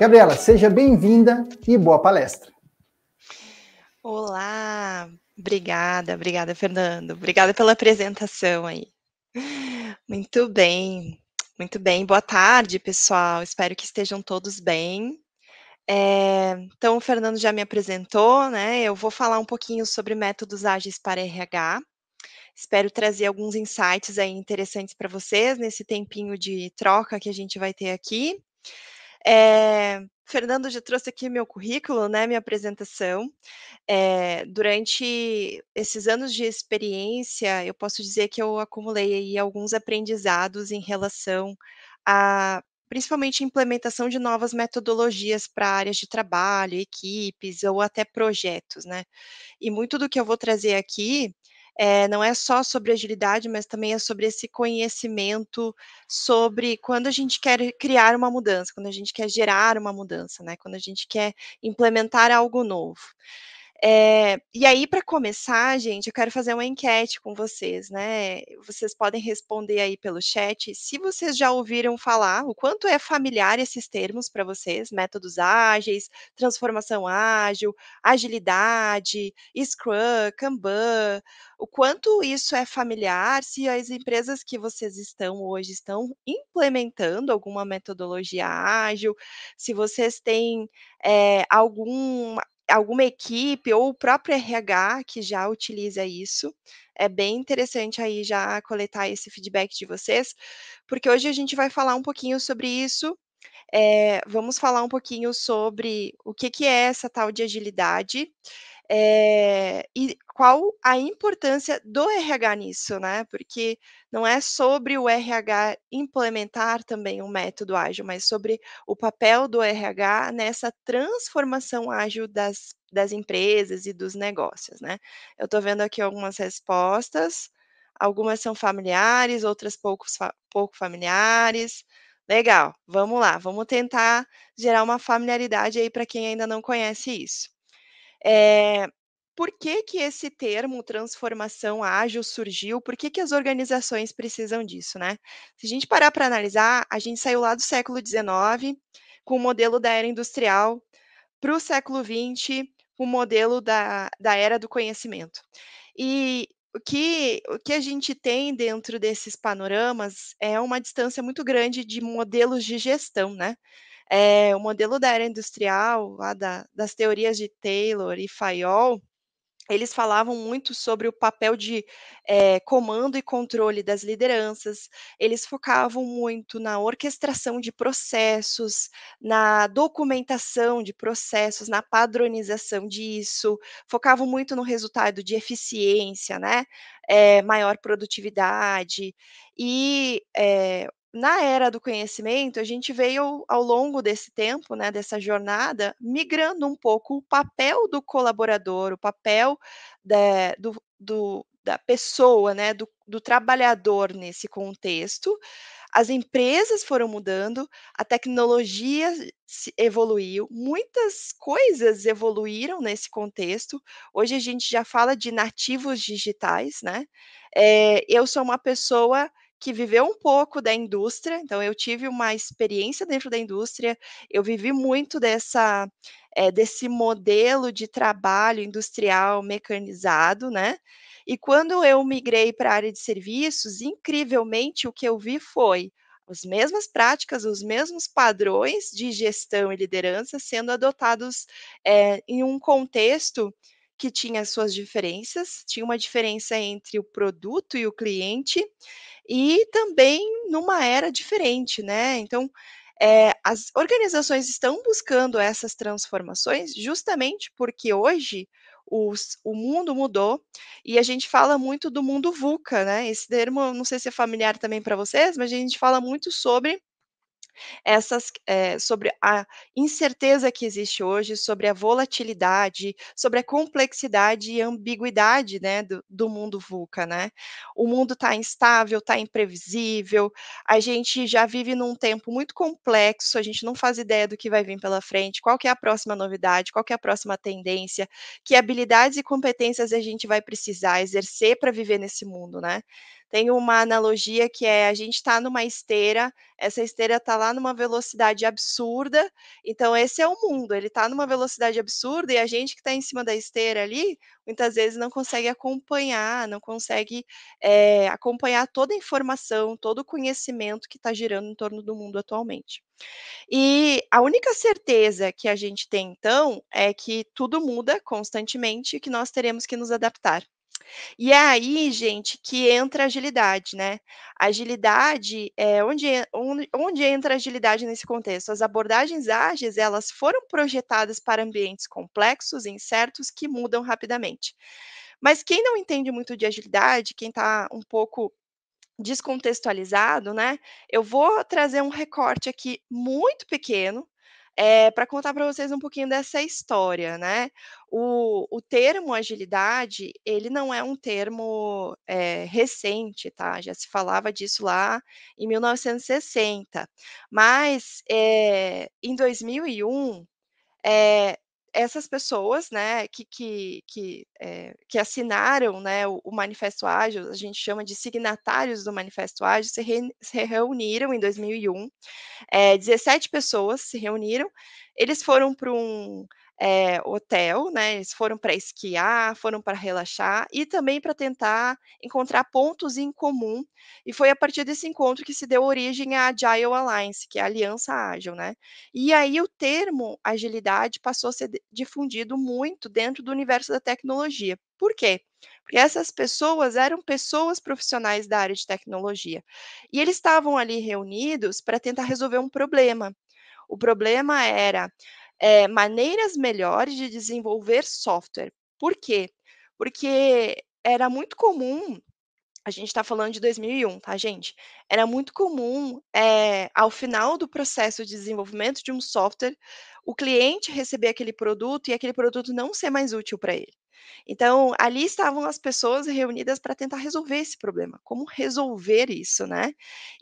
Gabriela, seja bem-vinda e boa palestra. Olá, obrigada, obrigada, Fernando. Obrigada pela apresentação aí. Muito bem, muito bem. Boa tarde, pessoal. Espero que estejam todos bem. É, então, o Fernando já me apresentou, né? Eu vou falar um pouquinho sobre métodos ágeis para RH. Espero trazer alguns insights aí interessantes para vocês nesse tempinho de troca que a gente vai ter aqui. É, Fernando já trouxe aqui meu currículo, né, minha apresentação. É, durante esses anos de experiência, eu posso dizer que eu acumulei aí alguns aprendizados em relação a principalmente implementação de novas metodologias para áreas de trabalho, equipes ou até projetos, né? E muito do que eu vou trazer aqui é, não é só sobre agilidade, mas também é sobre esse conhecimento sobre quando a gente quer criar uma mudança, quando a gente quer gerar uma mudança, né? Quando a gente quer implementar algo novo. É, e aí, para começar, gente, eu quero fazer uma enquete com vocês, né? Vocês podem responder aí pelo chat se vocês já ouviram falar, o quanto é familiar esses termos para vocês, métodos ágeis, transformação ágil, agilidade, Scrum, Kanban, o quanto isso é familiar, se as empresas que vocês estão hoje estão implementando alguma metodologia ágil, se vocês têm é, eh, algum alguma equipe ou o próprio RH que já utiliza isso. É bem interessante aí já coletar esse feedback de vocês, porque hoje a gente vai falar um pouquinho sobre isso. É, vamos falar um pouquinho sobre o que, que é essa tal de agilidade, é, e qual a importância do RH nisso, né? Porque não é sobre o RH implementar também um método ágil, mas sobre o papel do RH nessa transformação ágil das, das empresas e dos negócios, né? Eu estou vendo aqui algumas respostas, algumas são familiares, outras pouco familiares. Legal, vamos lá, vamos tentar gerar uma familiaridade aí para quem ainda não conhece isso. É, por que, que esse termo transformação ágil surgiu? Por que, que as organizações precisam disso, né? Se a gente parar para analisar, a gente saiu lá do século XIX com o modelo da era industrial para o século XX, o modelo da, da era do conhecimento. E o que, o que a gente tem dentro desses panoramas é uma distância muito grande de modelos de gestão, né? é, o modelo da era industrial, lá da, das teorias de Taylor e Fayol, eles falavam muito sobre o papel de é, comando e controle das lideranças, eles focavam muito na orquestração de processos, na documentação de processos, na padronização disso, focavam muito no resultado de eficiência, né? É, maior produtividade. E é, na era do conhecimento, a gente veio ao longo desse tempo, né, dessa jornada, migrando um pouco o papel do colaborador, o papel da, eh, do, do, da pessoa, né, do, do trabalhador nesse contexto. As empresas foram mudando, a tecnologia evoluiu, muitas coisas evoluíram nesse contexto. Hoje a gente já fala de nativos digitais, né? É, eu sou uma pessoa que viveu um pouco da indústria, então eu tive uma experiência dentro da indústria, eu vivi muito dessa é, desse modelo de trabalho industrial mecanizado, né? E quando eu migrei para a área de serviços, incrivelmente o que eu vi foi as mesmas práticas, os mesmos padrões de gestão e liderança sendo adotados é, em um contexto que tinha suas diferenças, tinha uma diferença entre o produto e o cliente, e também numa era diferente, né? Então, é, as organizações estão buscando essas transformações justamente porque hoje os, o mundo mudou e a gente fala muito do mundo VUCA, né? Esse termo, não sei se é familiar também para vocês, mas a gente fala muito sobre essas, é, sobre a incerteza que existe hoje, sobre a volatilidade, sobre a complexidade e ambiguidade né, do, do mundo VUCA. Né? O mundo está instável, está imprevisível, a gente já vive num tempo muito complexo, a gente não faz ideia do que vai vir pela frente, qual que é a próxima novidade, qual que é a próxima tendência, que habilidades e competências a gente vai precisar exercer para viver nesse mundo, né? Tem uma analogia que é a gente está numa esteira, essa esteira está lá numa velocidade absurda, então esse é o mundo, ele está numa velocidade absurda e a gente que está em cima da esteira ali, muitas vezes não consegue acompanhar, não consegue é, acompanhar toda a informação, todo o conhecimento que está girando em torno do mundo atualmente. E a única certeza que a gente tem então é que tudo muda constantemente e que nós teremos que nos adaptar. E é aí, gente, que entra a agilidade, né? Agilidade, é, onde, onde, onde entra a agilidade nesse contexto? As abordagens ágeis, elas foram projetadas para ambientes complexos, incertos, que mudam rapidamente. Mas quem não entende muito de agilidade, quem está um pouco descontextualizado, né? Eu vou trazer um recorte aqui muito pequeno, é, eh, para contar para vocês um pouquinho dessa história, né? O, o termo agilidade, ele não é um termo é, recente, tá? Já se falava disso lá em 1960, mas é, em 2001 é, essas pessoas, né, que, que, que, é, que assinaram, né, o, o, Manifesto Ágil, a gente chama de signatários do Manifesto Ágil, se, re, se reuniram em 2001, é, 17 pessoas se reuniram, eles foram para um é, hotel, né? Eles foram para esquiar, foram para relaxar e também para tentar encontrar pontos em comum. E foi a partir desse encontro que se deu origem à Agile Alliance, que é a Aliança Ágil, né? E aí o termo agilidade passou a ser difundido muito dentro do universo da tecnologia. Por quê? Porque essas pessoas eram pessoas profissionais da área de tecnologia. E eles estavam ali reunidos para tentar resolver um problema. O problema era é, maneiras melhores de desenvolver software. Por quê? Porque era muito comum a gente está falando de 2001, tá, gente? Era muito comum, é, ao final do processo de desenvolvimento de um software, o cliente receber aquele produto e aquele produto não ser mais útil para ele. Então, ali estavam as pessoas reunidas para tentar resolver esse problema. Como resolver isso, né?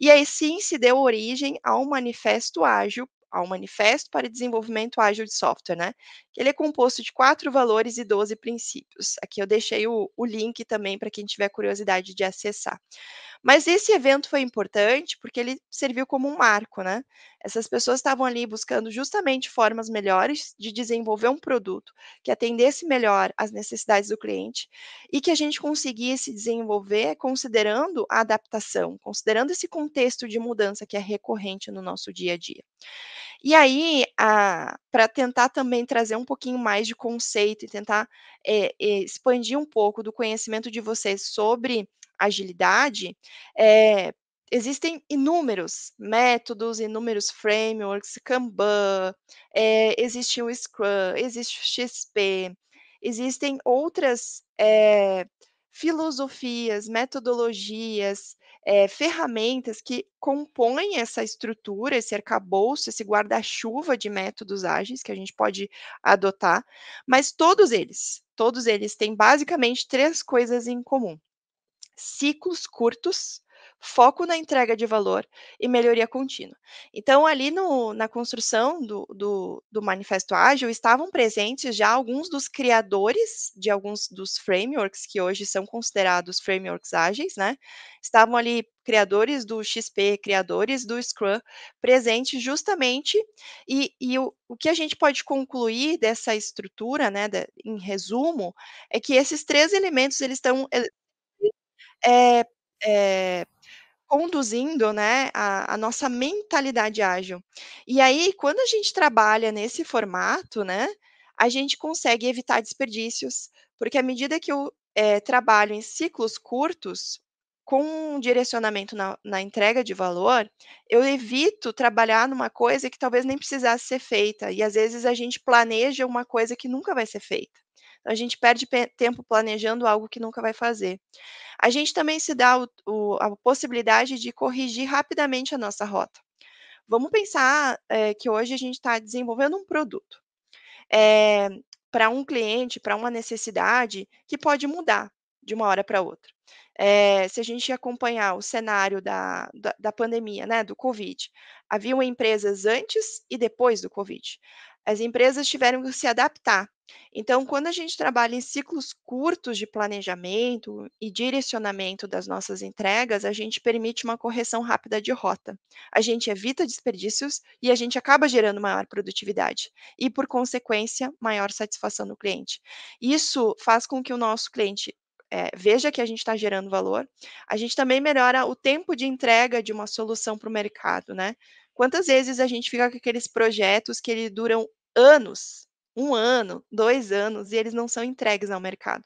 E aí sim se deu origem ao Manifesto Ágil, ao Manifesto para Desenvolvimento Ágil de Software, né? Ele é composto de quatro valores e 12 princípios. Aqui eu deixei o, o link também para quem tiver curiosidade de acessar. Mas esse evento foi importante porque ele serviu como um marco, né? Essas pessoas estavam ali buscando justamente formas melhores de desenvolver um produto que atendesse melhor às necessidades do cliente e que a gente conseguisse desenvolver considerando a adaptação, considerando esse contexto de mudança que é recorrente no nosso dia a dia. E aí, para tentar também trazer um pouquinho mais de conceito e tentar é, expandir um pouco do conhecimento de vocês sobre agilidade, é, existem inúmeros métodos, inúmeros frameworks, Kanban, é, existe o Scrum, existe o XP, existem outras é, filosofias, metodologias, é, ferramentas que compõem essa estrutura, esse arcabouço, esse guarda-chuva de métodos ágeis que a gente pode adotar, mas todos eles, todos eles têm basicamente três coisas em comum: ciclos curtos, foco na entrega de valor e melhoria contínua. Então, ali no, na construção do, do, do, Manifesto Ágil, estavam presentes já alguns dos criadores de alguns dos frameworks que hoje são considerados frameworks ágeis, né? Estavam ali criadores do XP, criadores do Scrum, presentes justamente, e, e o, o que a gente pode concluir dessa estrutura, né, de, em resumo, é que esses três elementos, eles estão... É, é, conduzindo né, a, a, nossa mentalidade ágil. E aí, quando a gente trabalha nesse formato, né, a gente consegue evitar desperdícios, porque à medida que eu é, trabalho em ciclos curtos, com um direcionamento na, na entrega de valor, eu evito trabalhar numa coisa que talvez nem precisasse ser feita. E às vezes a gente planeja uma coisa que nunca vai ser feita a gente perde tempo planejando algo que nunca vai fazer. A gente também se dá o, o, a possibilidade de corrigir rapidamente a nossa rota. Vamos pensar é, que hoje a gente está desenvolvendo um produto é, eh, para um cliente, para uma necessidade que pode mudar de uma hora para outra. É, se a gente acompanhar o cenário da, da, da, pandemia, né, do Covid, haviam empresas antes e depois do Covid. As empresas tiveram que se adaptar então, quando a gente trabalha em ciclos curtos de planejamento e direcionamento das nossas entregas, a gente permite uma correção rápida de rota. A gente evita desperdícios e a gente acaba gerando maior produtividade e, por consequência, maior satisfação do cliente. Isso faz com que o nosso cliente é, veja que a gente está gerando valor. A gente também melhora o tempo de entrega de uma solução para o mercado, né? Quantas vezes a gente fica com aqueles projetos que eles duram anos um ano, dois anos, e eles não são entregues ao mercado.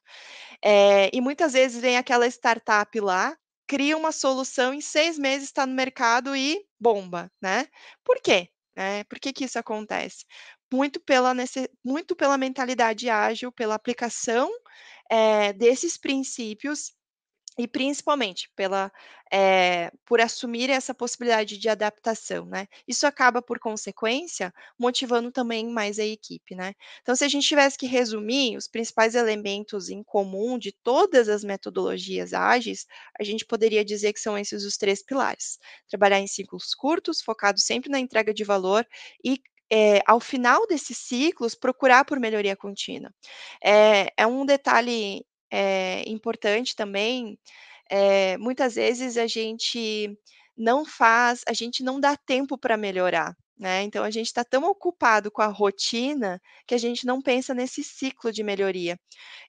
É, e muitas vezes vem aquela startup lá, cria uma solução, em seis meses está no mercado e bomba, né? Por quê? É, por que, que isso acontece? Muito pela, nesse, muito pela mentalidade ágil, pela aplicação é, desses princípios e principalmente pela é, por assumir essa possibilidade de adaptação, né? Isso acaba por consequência motivando também mais a equipe, né? Então, se a gente tivesse que resumir os principais elementos em comum de todas as metodologias ágeis, a gente poderia dizer que são esses os três pilares: trabalhar em ciclos curtos, focado sempre na entrega de valor e é, ao final desses ciclos, procurar por melhoria contínua. É, é um detalhe é, importante também, é, muitas vezes a gente não faz, a gente não dá tempo para melhorar. Né? Então a gente está tão ocupado com a rotina que a gente não pensa nesse ciclo de melhoria.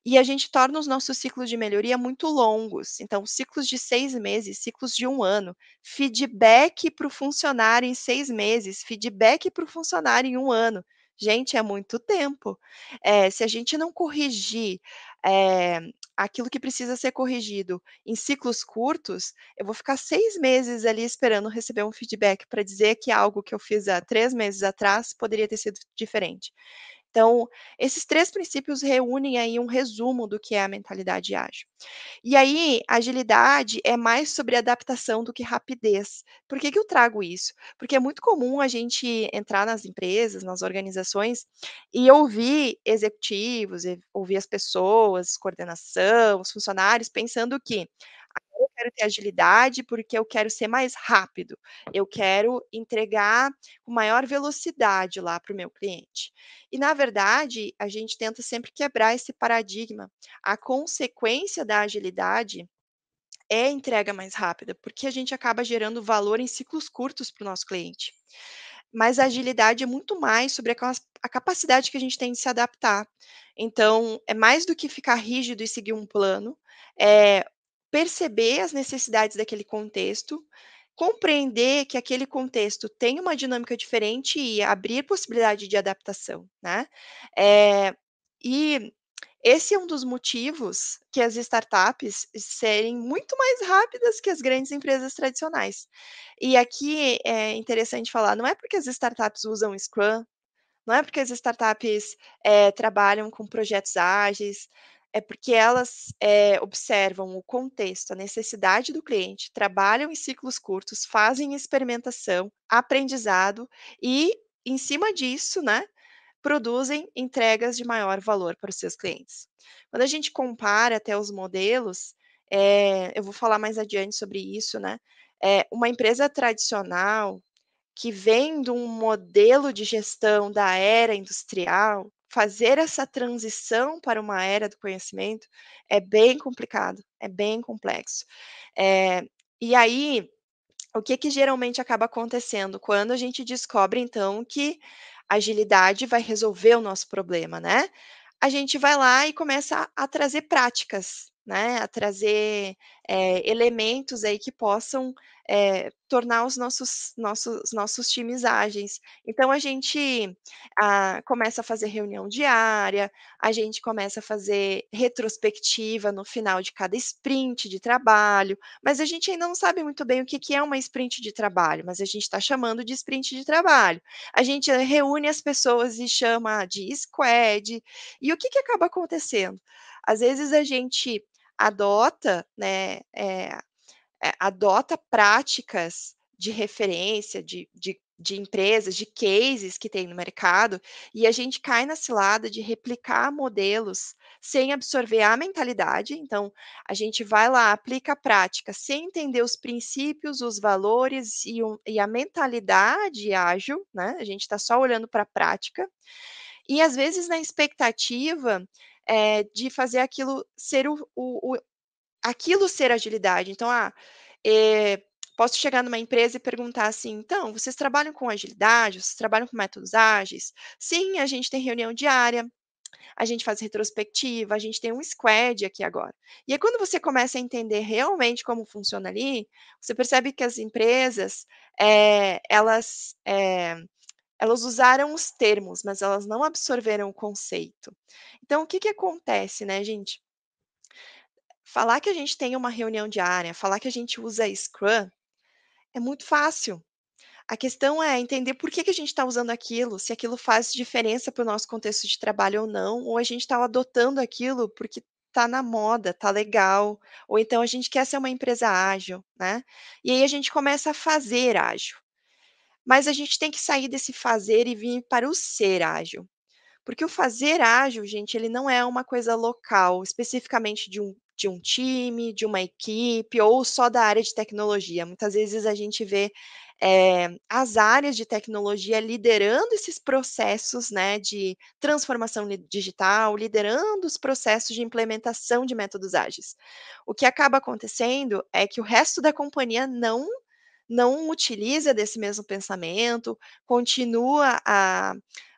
E a gente torna os nossos ciclos de melhoria muito longos. Então, ciclos de seis meses, ciclos de um ano, feedback para o funcionário em seis meses, feedback para o funcionário em um ano. Gente, é muito tempo. É, se a gente não corrigir é, aquilo que precisa ser corrigido em ciclos curtos, eu vou ficar seis meses ali esperando receber um feedback para dizer que algo que eu fiz há três meses atrás poderia ter sido diferente. Então, esses três princípios reúnem aí um resumo do que é a mentalidade ágil. E aí, agilidade é mais sobre adaptação do que rapidez. Por que, que eu trago isso? Porque é muito comum a gente entrar nas empresas, nas organizações, e ouvir executivos, ouvir as pessoas, coordenação, os funcionários, pensando que ah, eu quero ter agilidade porque eu quero ser mais rápido, eu quero entregar com maior velocidade lá para o meu cliente. E, na verdade, a gente tenta sempre quebrar esse paradigma. A consequência da agilidade é entrega mais rápida, porque a gente acaba gerando valor em ciclos curtos para o nosso cliente. Mas a agilidade é muito mais sobre a, a capacidade que a gente tem de se adaptar. Então, é mais do que ficar rígido e seguir um plano, é perceber as necessidades daquele contexto, compreender que aquele contexto tem uma dinâmica diferente e abrir possibilidade de adaptação, né? É, e esse é um dos motivos que as startups serem muito mais rápidas que as grandes empresas tradicionais. E aqui é interessante falar, não é porque as startups usam Scrum, não é porque as startups é, trabalham com projetos ágeis, é porque elas é, observam o contexto, a necessidade do cliente, trabalham em ciclos curtos, fazem experimentação, aprendizado e, em cima disso, né, produzem entregas de maior valor para os seus clientes. Quando a gente compara até os modelos, é, eu vou falar mais adiante sobre isso, né? É, uma empresa tradicional que vem de um modelo de gestão da era industrial, fazer essa transição para uma era do conhecimento é bem complicado, é bem complexo. É, e aí, o que, que geralmente acaba acontecendo? Quando a gente descobre, então, que agilidade vai resolver o nosso problema, né? A gente vai lá e começa a, a trazer práticas né, a trazer é, elementos aí que possam é, tornar os nossos, nossos, nossos times ágeis. Então a gente a, ah, começa a fazer reunião diária, a gente começa a fazer retrospectiva no final de cada sprint de trabalho, mas a gente ainda não sabe muito bem o que, que é uma sprint de trabalho, mas a gente está chamando de sprint de trabalho. A gente eh, reúne as pessoas e chama de squad. E o que, que acaba acontecendo? Às vezes a gente adota, né, é, adota práticas de referência, de, de, de, empresas, de cases que tem no mercado, e a gente cai na cilada de replicar modelos sem absorver a mentalidade. Então, a gente vai lá, aplica a prática sem entender os princípios, os valores e, um, e a mentalidade ágil, né? A gente está só olhando para a prática. E às vezes na expectativa é, de fazer aquilo ser o, o, o, aquilo ser agilidade. Então, ah, é, posso chegar numa empresa e perguntar assim: então, vocês trabalham com agilidade? Vocês trabalham com métodos ágeis? Sim, a gente tem reunião diária. A gente faz retrospectiva, a gente tem um squad aqui agora. E aí, quando você começa a entender realmente como funciona ali, você percebe que as empresas, é, elas é, elas usaram os termos, mas elas não absorveram o conceito. Então, o que, que acontece, né, gente? Falar que a gente tem uma reunião diária, falar que a gente usa Scrum, é muito fácil. A questão é entender por que, que a gente está usando aquilo, se aquilo faz diferença para o nosso contexto de trabalho ou não, ou a gente está adotando aquilo porque está na moda, está legal, ou então a gente quer ser uma empresa ágil, né? E aí a gente começa a fazer ágil. Mas a gente tem que sair desse fazer e vir para o ser ágil. Porque o fazer ágil, gente, ele não é uma coisa local, especificamente de um, de um time, de uma equipe, ou só da área de tecnologia. Muitas vezes a gente vê é, as áreas de tecnologia liderando esses processos né, de transformação digital, liderando os processos de implementação de métodos ágeis. O que acaba acontecendo é que o resto da companhia não não utiliza desse mesmo pensamento, continua a,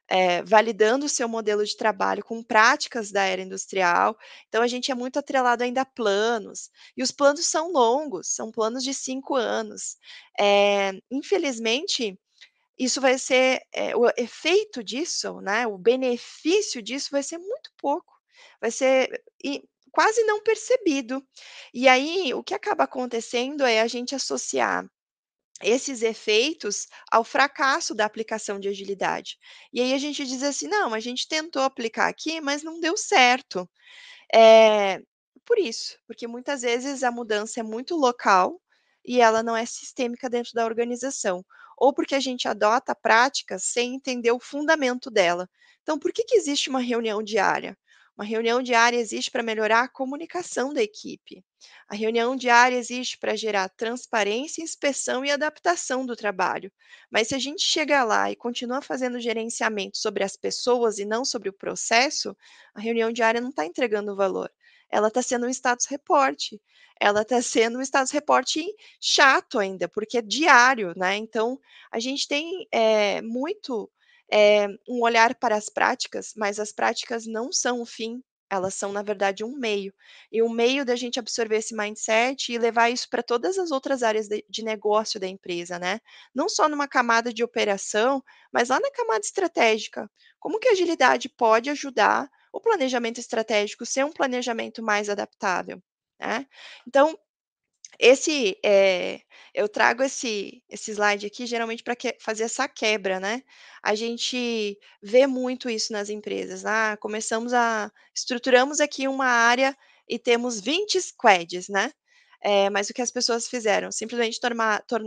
é, validando o seu modelo de trabalho com práticas da era industrial. Então, a gente é muito atrelado ainda a planos. E os planos são longos, são planos de cinco anos. É, infelizmente, isso vai ser é, o efeito disso, né? O benefício disso vai ser muito pouco, vai ser quase não percebido. E aí, o que acaba acontecendo é a gente associar esses efeitos ao fracasso da aplicação de agilidade. E aí a gente diz assim: não, a gente tentou aplicar aqui, mas não deu certo. É, por isso, porque muitas vezes a mudança é muito local e ela não é sistêmica dentro da organização, ou porque a gente adota práticas sem entender o fundamento dela. Então, por que, que existe uma reunião diária? Uma reunião diária existe para melhorar a comunicação da equipe. A reunião diária existe para gerar transparência, inspeção e adaptação do trabalho. Mas se a gente chega lá e continua fazendo gerenciamento sobre as pessoas e não sobre o processo, a reunião diária não está entregando valor. Ela está sendo um status report. Ela está sendo um status report chato ainda, porque é diário, né? Então, a gente tem é, muito é, um olhar para as práticas, mas as práticas não são o fim, elas são, na verdade, um meio. E um meio da gente absorver esse mindset e levar isso para todas as outras áreas de, de, negócio da empresa, né? Não só numa camada de operação, mas lá na camada estratégica. Como que a agilidade pode ajudar o planejamento estratégico ser um planejamento mais adaptável? Né? Então, esse, é, eu trago esse, esse slide aqui geralmente para fazer essa quebra, né? A gente vê muito isso nas empresas. Ah, começamos a. estruturamos aqui uma área e temos 20 squads, né? É, mas o que as pessoas fizeram? Simplesmente torma, tor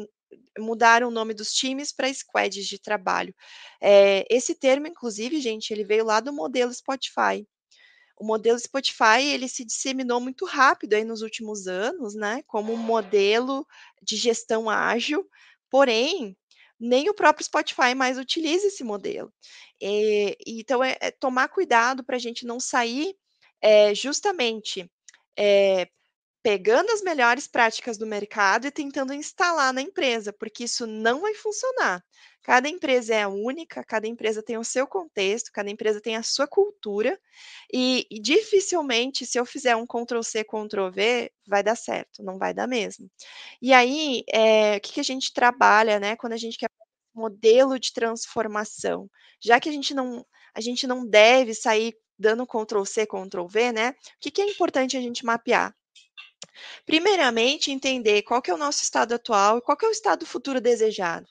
mudaram o nome dos times para squads de trabalho. É, esse termo, inclusive, gente, ele veio lá do modelo Spotify o modelo Spotify ele se disseminou muito rápido aí nos últimos anos, né, como um modelo de gestão ágil, porém nem o próprio Spotify mais utiliza esse modelo. E, eh, então é, é tomar cuidado para a gente não sair é, justamente é, pegando as melhores práticas do mercado e tentando instalar na empresa, porque isso não vai funcionar. Cada empresa é única, cada empresa tem o seu contexto, cada empresa tem a sua cultura, e, e dificilmente, se eu fizer um Ctrl+C, Ctrl+V, vai dar certo, não vai dar mesmo. E aí, é, o que, que a gente trabalha, né, quando a gente quer modelo de transformação? Já que a gente não, a gente não deve sair dando Ctrl+C, Ctrl+V, né, o que, que é importante a gente mapear? Primeiramente, entender qual que é o nosso estado atual e qual que é o estado futuro desejado.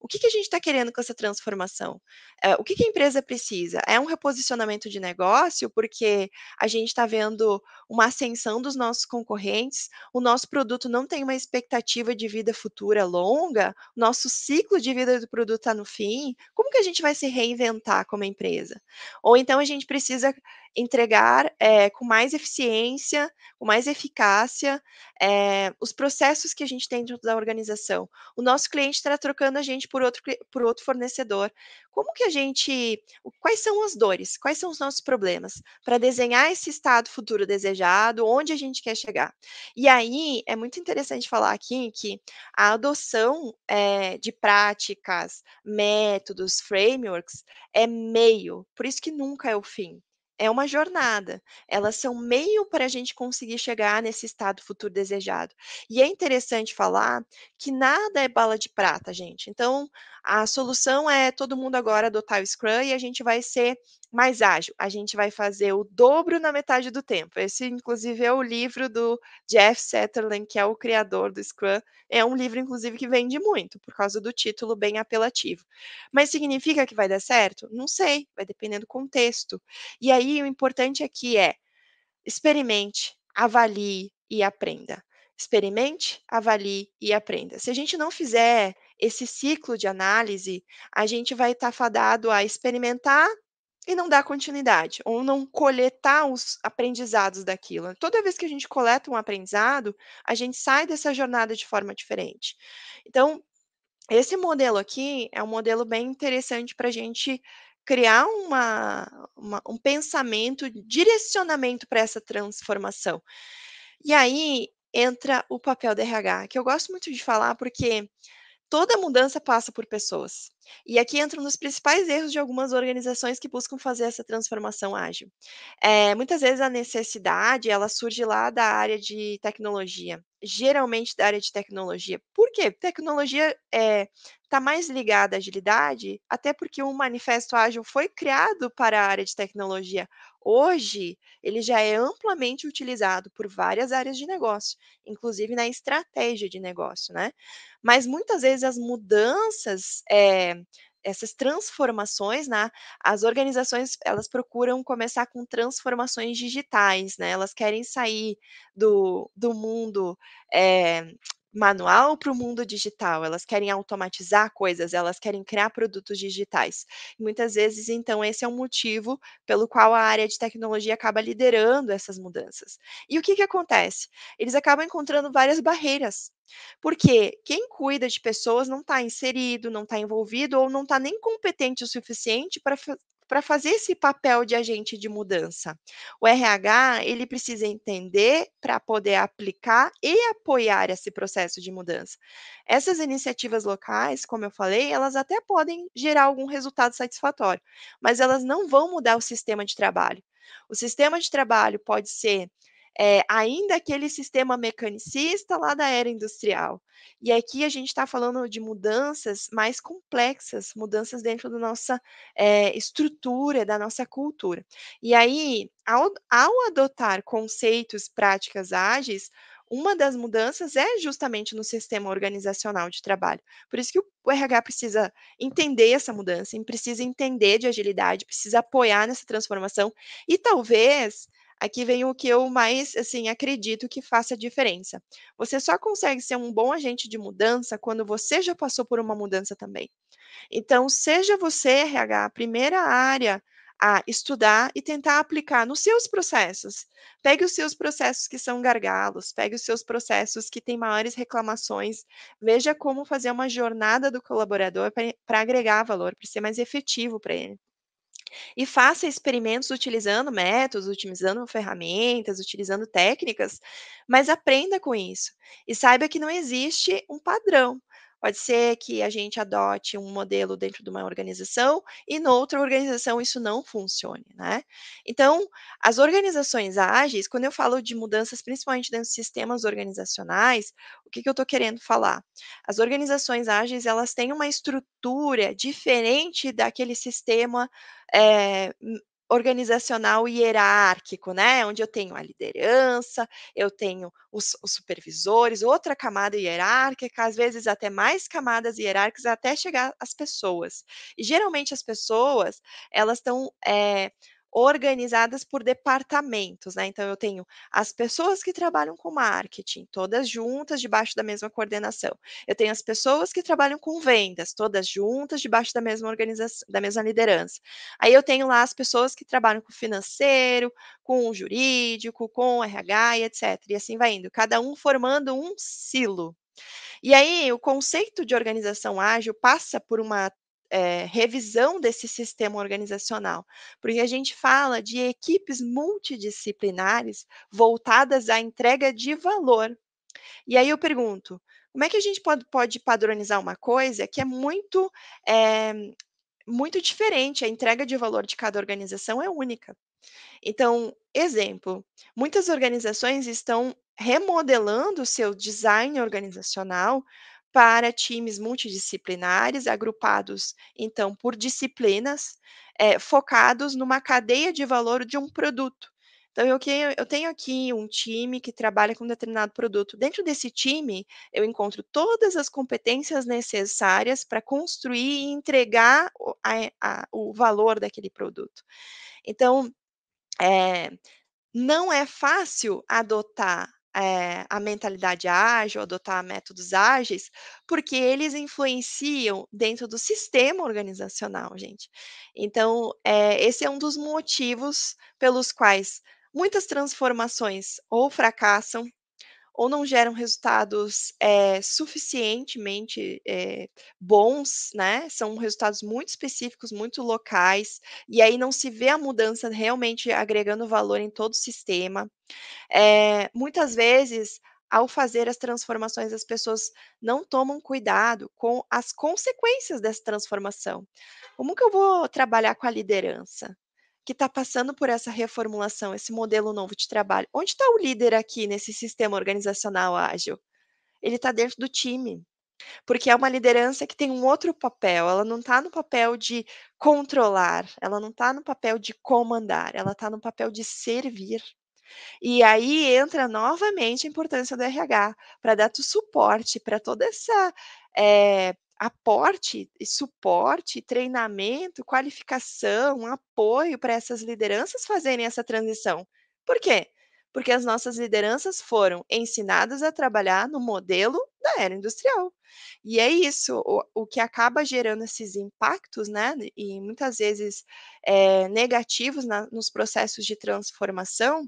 O que, que a gente está querendo com essa transformação? É, o que, que a empresa precisa? É um reposicionamento de negócio, porque a gente está vendo uma ascensão dos nossos concorrentes, o nosso produto não tem uma expectativa de vida futura longa, nosso ciclo de vida do produto está no fim. Como que a gente vai se reinventar como empresa? Ou então a gente precisa entregar é, com mais eficiência, com mais eficácia, é, os processos que a gente tem dentro da organização. O nosso cliente está trocando a gente por outro, por outro fornecedor. Como que a gente. Quais são as dores? Quais são os nossos problemas? Para desenhar esse estado futuro desejado, onde a gente quer chegar. E aí é muito interessante falar aqui que a adoção é, de práticas, métodos, frameworks é meio, por isso que nunca é o fim é uma jornada. Elas são meio para a gente conseguir chegar nesse estado futuro desejado. E é interessante falar que nada é bala de prata, gente. Então, a solução é todo mundo agora adotar o Scrum e a gente vai ser mais ágil. A gente vai fazer o dobro na metade do tempo. Esse, inclusive, é o livro do Jeff Sutherland, que é o criador do Scrum. É um livro, inclusive, que vende muito, por causa do título bem apelativo. Mas significa que vai dar certo? Não sei, vai depender do contexto. E aí, o importante aqui é experimente, avalie e aprenda. Experimente, avalie e aprenda. Se a gente não fizer esse ciclo de análise, a gente vai estar tá fadado a experimentar, e não dar continuidade, ou não coletar os aprendizados daquilo. Toda vez que a gente coleta um aprendizado, a gente sai dessa jornada de forma diferente. Então, esse modelo aqui é um modelo bem interessante para a gente criar uma, uma, um pensamento, direcionamento para essa transformação. E aí entra o papel do RH, que eu gosto muito de falar porque Toda mudança passa por pessoas. E aqui entram nos principais erros de algumas organizações que buscam fazer essa transformação ágil. É, muitas vezes a necessidade ela surge lá da área de tecnologia, geralmente da área de tecnologia. Por quê? Tecnologia está eh, é, mais ligada à agilidade, até porque o manifesto ágil foi criado para a área de tecnologia, Hoje, ele já é amplamente utilizado por várias áreas de negócio, inclusive na estratégia de negócio, né? Mas muitas vezes as mudanças é, essas transformações, né? As organizações elas procuram começar com transformações digitais, né? Elas querem sair do, do mundo é, manual para o mundo digital, elas querem automatizar coisas, elas querem criar produtos digitais. Muitas vezes, então, esse é o motivo pelo qual a área de tecnologia acaba liderando essas mudanças. E o que, que acontece? Eles acabam encontrando várias barreiras. Porque quem cuida de pessoas não está inserido, não está envolvido ou não está nem competente o suficiente para para fazer esse papel de agente de mudança. O RH, ele precisa entender para poder aplicar e apoiar esse processo de mudança. Essas iniciativas locais, como eu falei, elas até podem gerar algum resultado satisfatório, mas elas não vão mudar o sistema de trabalho. O sistema de trabalho pode ser é, ainda aquele sistema mecanicista lá da era industrial. E aqui a gente está falando de mudanças mais complexas, mudanças dentro da nossa é, estrutura, da nossa cultura. E aí, ao, ao adotar conceitos, práticas ágeis, uma das mudanças é justamente no sistema organizacional de trabalho. Por isso que o RH precisa entender essa mudança, precisa entender de agilidade, precisa apoiar nessa transformação e talvez Aqui vem o que eu mais assim acredito que faça diferença. Você só consegue ser um bom agente de mudança quando você já passou por uma mudança também. Então, seja você RH a primeira área a estudar e tentar aplicar nos seus processos. Pegue os seus processos que são gargalos, pegue os seus processos que têm maiores reclamações, veja como fazer uma jornada do colaborador para agregar valor, para ser mais efetivo para ele. E faça experimentos utilizando métodos, utilizando ferramentas, utilizando técnicas, mas aprenda com isso. E saiba que não existe um padrão. Pode ser que a gente adote um modelo dentro de uma organização e noutra organização isso não funcione, né? Então, as organizações ágeis, quando eu falo de mudanças, principalmente dentro de sistemas organizacionais, o que, que eu estou querendo falar? As organizações ágeis, elas têm uma estrutura diferente daquele sistema é, organizacional hierárquico, né? Onde eu tenho a liderança, eu tenho os, os, supervisores, outra camada hierárquica, às vezes até mais camadas hierárquicas até chegar às pessoas. E geralmente as pessoas elas estão é, organizadas por departamentos, né? Então eu tenho as pessoas que trabalham com marketing, todas juntas debaixo da mesma coordenação. Eu tenho as pessoas que trabalham com vendas, todas juntas debaixo da mesma organização, da mesma liderança. Aí eu tenho lá as pessoas que trabalham com financeiro, com jurídico, com RH etc. E assim vai indo, cada um formando um silo. E aí, o conceito de organização ágil passa por uma é, revisão desse sistema organizacional, porque a gente fala de equipes multidisciplinares voltadas à entrega de valor. E aí eu pergunto, como é que a gente pode, pode padronizar uma coisa que é muito é, muito diferente, a entrega de valor de cada organização é única. Então, exemplo, muitas organizações estão remodelando o seu design organizacional para times multidisciplinares, agrupados então por disciplinas, é, focados numa cadeia de valor de um produto. Então, eu, eu tenho aqui um time que trabalha com um determinado produto. Dentro desse time, eu encontro todas as competências necessárias para construir e entregar o, a, a, o, valor daquele produto. Então, é, não é fácil adotar é, a mentalidade ágil, adotar métodos ágeis, porque eles influenciam dentro do sistema organizacional, gente. Então, é, esse é um dos motivos pelos quais muitas transformações ou fracassam ou não geram resultados é, suficientemente é, bons, né? São resultados muito específicos, muito locais, e aí não se vê a mudança realmente agregando valor em todo o sistema. É, muitas vezes ao fazer as transformações, as pessoas não tomam cuidado com as consequências dessa transformação. Como que eu vou trabalhar com a liderança? que está passando por essa reformulação, esse modelo novo de trabalho? Onde está o líder aqui nesse sistema organizacional ágil? Ele está dentro do time, porque é uma liderança que tem um outro papel, ela não está no papel de controlar, ela não está no papel de comandar, ela está no papel de servir. E aí entra novamente a importância do RH para dar suporte para toda essa é, aporte, suporte, treinamento, qualificação, apoio para essas lideranças fazerem essa transição. Por quê? Porque as nossas lideranças foram ensinadas a trabalhar no modelo da era industrial. E é isso, o, o que acaba gerando esses impactos, né? E muitas vezes é, negativos na, nos processos de transformação,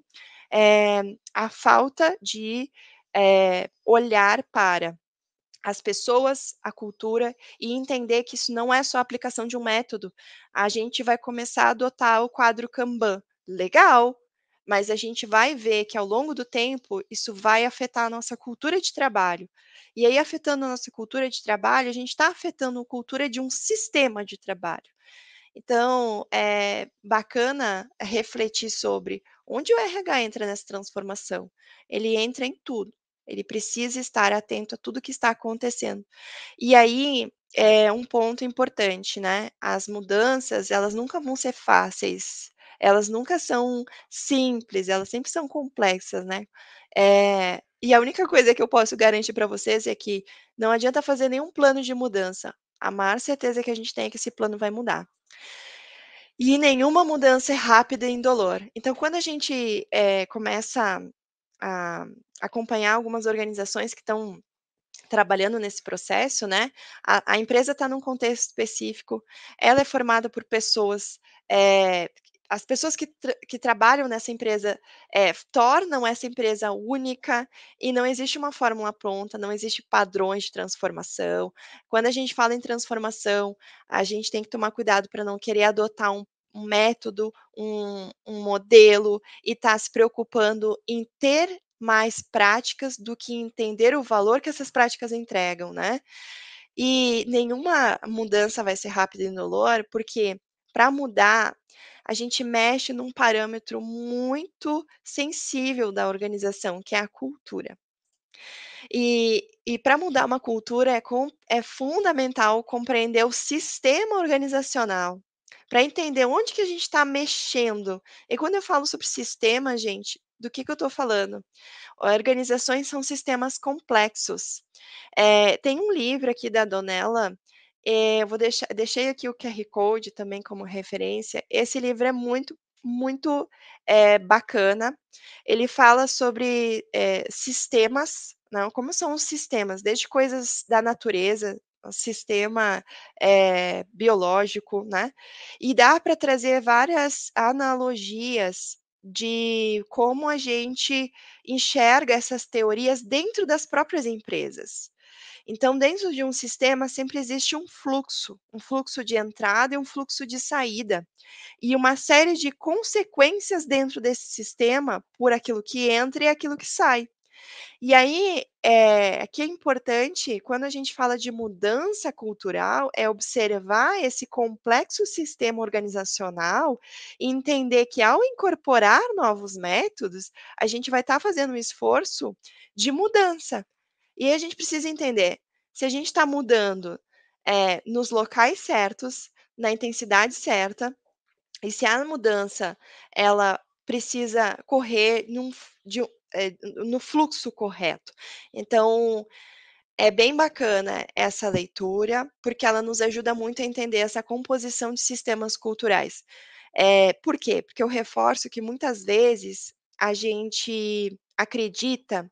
é a falta de é, olhar para as pessoas, a cultura e entender que isso não é só a aplicação de um método. A gente vai começar a adotar o quadro Kanban. Legal, mas a gente vai ver que ao longo do tempo isso vai afetar a nossa cultura de trabalho. E aí, afetando a nossa cultura de trabalho, a gente está afetando a cultura de um sistema de trabalho. Então, é bacana refletir sobre onde o RH entra nessa transformação. Ele entra em tudo. Ele precisa estar atento a tudo que está acontecendo. E aí é um ponto importante, né? As mudanças, elas nunca vão ser fáceis. Elas nunca são simples, elas sempre são complexas, né? É, e a única coisa que eu posso garantir para vocês é que não adianta fazer nenhum plano de mudança. A maior certeza que a gente tem é que esse plano vai mudar. E nenhuma mudança é rápida e indolor. Então, quando a gente é, começa a acompanhar algumas organizações que estão trabalhando nesse processo, né? A, a empresa está num contexto específico, ela é formada por pessoas. É, as pessoas que, tra que trabalham nessa empresa é, tornam essa empresa única e não existe uma fórmula pronta, não existe padrões de transformação. Quando a gente fala em transformação, a gente tem que tomar cuidado para não querer adotar um um método, um, um modelo e está se preocupando em ter mais práticas do que entender o valor que essas práticas entregam, né? E nenhuma mudança vai ser rápida e indolor, porque para mudar, a gente mexe num parâmetro muito sensível da organização, que é a cultura. E, e para mudar uma cultura é, com, é fundamental compreender o sistema organizacional, para entender onde que a gente está mexendo. E quando eu falo sobre sistema, gente, do que, que eu estou falando? Organizações são sistemas complexos. É, tem um livro aqui da Donella, é, eu vou deixar, deixei aqui o QR Code também como referência. Esse livro é muito muito é, bacana. Ele fala sobre é, sistemas, não, né, como são os sistemas, desde coisas da natureza, sistema é, biológico, né? E dá para trazer várias analogias de como a gente enxerga essas teorias dentro das próprias empresas. Então, dentro de um sistema sempre existe um fluxo, um fluxo de entrada e um fluxo de saída, e uma série de consequências dentro desse sistema por aquilo que entra e aquilo que sai. E aí, é, eh, que é importante, quando a gente fala de mudança cultural, é observar esse complexo sistema organizacional e entender que, ao incorporar novos métodos, a gente vai estar tá fazendo um esforço de mudança. E a gente precisa entender se a gente está mudando é, nos locais certos, na intensidade certa, e se a mudança ela precisa correr num, de, é, no fluxo correto. Então, é bem bacana essa leitura, porque ela nos ajuda muito a entender essa composição de sistemas culturais. É, por quê? Porque eu reforço que muitas vezes a gente acredita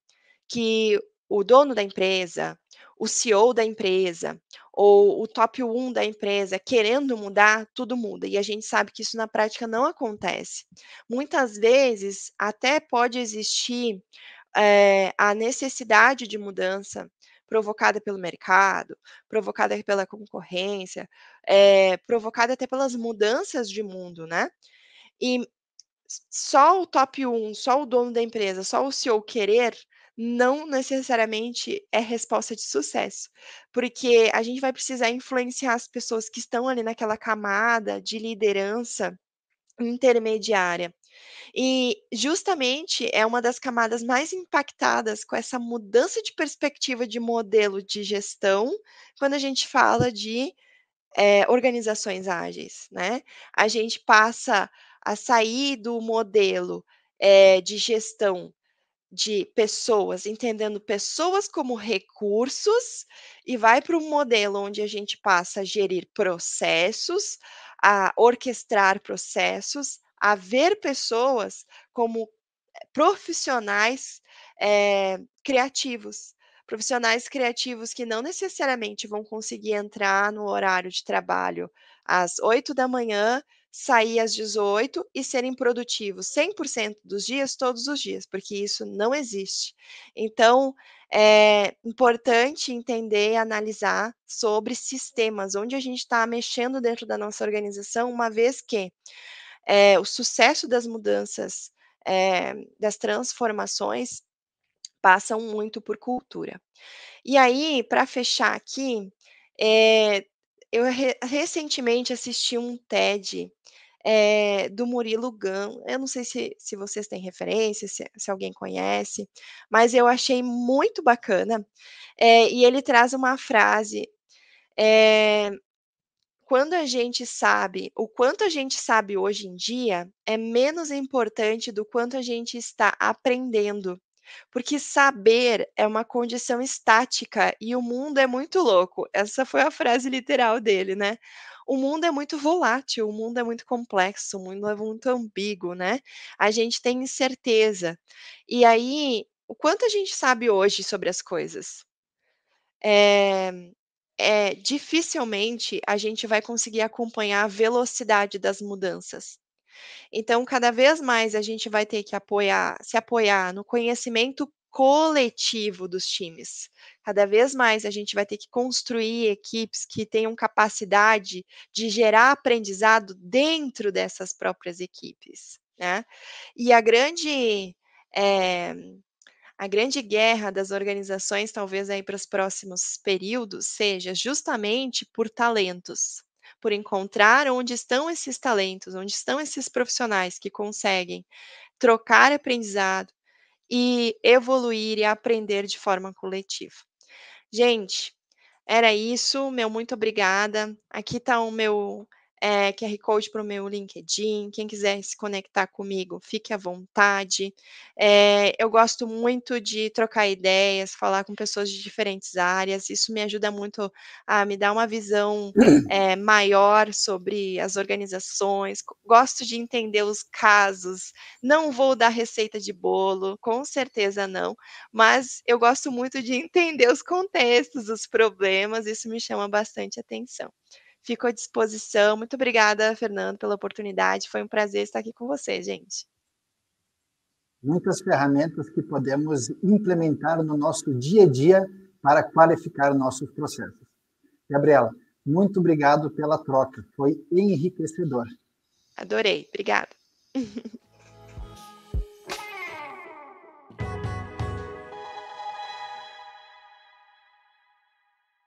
que o dono da empresa, o CEO da empresa, ou o top 1 da empresa querendo mudar, tudo muda. E a gente sabe que isso na prática não acontece. Muitas vezes, até pode existir é, a necessidade de mudança provocada pelo mercado, provocada pela concorrência, é, provocada até pelas mudanças de mundo, né? E só o top 1, só o dono da empresa, só o CEO querer não necessariamente é resposta de sucesso, porque a gente vai precisar influenciar as pessoas que estão ali naquela camada de liderança intermediária. E justamente é uma das camadas mais impactadas com essa mudança de perspectiva de modelo de gestão quando a gente fala de é, organizações ágeis, né? A gente passa a sair do modelo é, de gestão de pessoas, entendendo pessoas como recursos, e vai para um modelo onde a gente passa a gerir processos, a orquestrar processos, a ver pessoas como eh, profissionais é, criativos. Profissionais criativos que não necessariamente vão conseguir entrar no horário de trabalho às oito da manhã sair às 18 e serem produtivos 100% dos dias, todos os dias, porque isso não existe. Então, é importante entender e analisar sobre sistemas, onde a gente está mexendo dentro da nossa organização, uma vez que é, o sucesso das mudanças, é, das transformações, passam muito por cultura. E aí, para fechar aqui, é, eu re recentemente assisti um TED é, do Murilo Gun. Eu não sei se, se vocês têm referência, se, se alguém conhece, mas eu achei muito bacana. É, e ele traz uma frase. É, quando a gente sabe, o quanto a gente sabe hoje em dia é menos importante do quanto a gente está aprendendo. Porque saber é uma condição estática e o mundo é muito louco. Essa foi a frase literal dele, né? O mundo é muito volátil, o mundo é muito complexo, o mundo é muito ambíguo, né? A gente tem incerteza. E aí, o quanto a gente sabe hoje sobre as coisas? É, é, dificilmente a gente vai conseguir acompanhar a velocidade das mudanças. Então, cada vez mais a gente vai ter que apoiar, se apoiar no conhecimento coletivo dos times. Cada vez mais a gente vai ter que construir equipes que tenham capacidade de gerar aprendizado dentro dessas próprias equipes, né? E a grande é, a grande guerra das organizações, talvez aí para os próximos períodos, seja justamente por talentos por encontrar onde estão esses talentos, onde estão esses profissionais que conseguem trocar aprendizado e evoluir e aprender de forma coletiva. Gente, era isso. Meu muito obrigada. Aqui está o meu é, eh, QR Code para o meu LinkedIn. Quem quiser se conectar comigo, fique à vontade. É, eu gosto muito de trocar ideias, falar com pessoas de diferentes áreas. Isso me ajuda muito a me dar uma visão é, maior sobre as organizações. Gosto de entender os casos. Não vou dar receita de bolo, com certeza não, mas eu gosto muito de entender os contextos, os problemas. Isso me chama bastante atenção. Fico à disposição. Muito obrigada, Fernando, pela oportunidade. Foi um prazer estar aqui com você, gente. Muitas ferramentas que podemos implementar no nosso dia a dia para qualificar nossos processos. Gabriela, muito obrigado pela troca, foi enriquecedor. Adorei, obrigada.